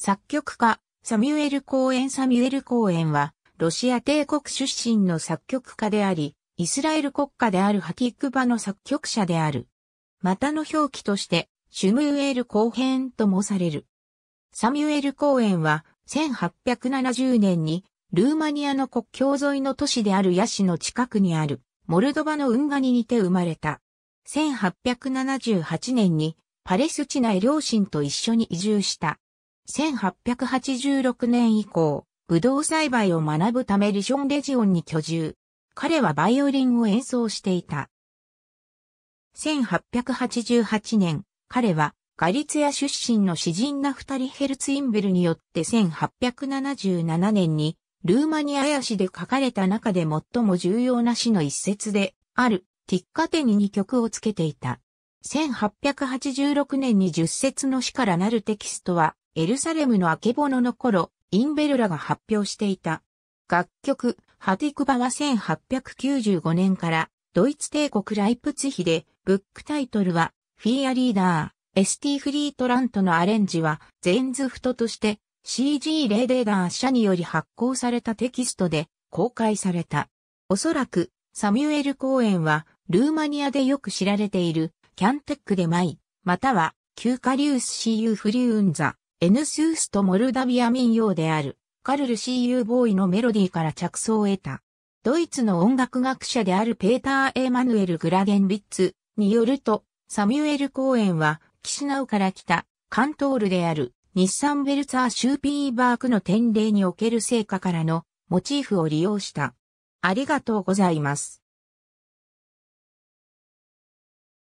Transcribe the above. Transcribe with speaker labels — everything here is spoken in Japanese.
Speaker 1: 作曲家、サミュエル・コーエン・サミュエル・コーエンは、ロシア帝国
Speaker 2: 出身の作曲家であり、イスラエル国家であるハティックバの作曲者である。またの表記として、シュムエル・コーヘンともされる。サミュエル・コーエンは、1870年に、ルーマニアの国境沿いの都市であるヤシの近くにある、モルドバの運河に似て生まれた。1878年に、パレスチナへ両親と一緒に移住した。1886年以降、ブドウ栽培を学ぶためリションレジオンに居住。彼はバイオリンを演奏していた。1888年、彼はガリツヤ出身の詩人ナフタリヘルツインベルによって1877年にルーマニアや詩で書かれた中で最も重要な詩の一節であるティッカテニに曲をつけていた。1886年に10節の詩からなるテキストはエルサレムのあけぼのの頃、インベルラが発表していた。楽曲、ハティクバは1895年からドイツ帝国ライプツヒで、ブックタイトルは、フィーアリーダー、エスティフリートラントのアレンジは、ゼンズフトとして、CG レーデーダー社により発行されたテキストで公開された。おそらく、サミュエル・公演は、ルーマニアでよく知られている、キャンテックでマイ、または、ーカリウス・シーユー・フリューンザ、エヌスースとモルダビア民謡である、カルル CU ボーイのメロディーから着想を得た。ドイツの音楽学者であるペーター・エマヌエル・グラゲンビッツによると、サミュエル・公演は、キシナウから来た、カントールである、日産ベルツァー・シューピーバークの典礼における成果からの、モチーフを利用した。
Speaker 1: ありがとうございます。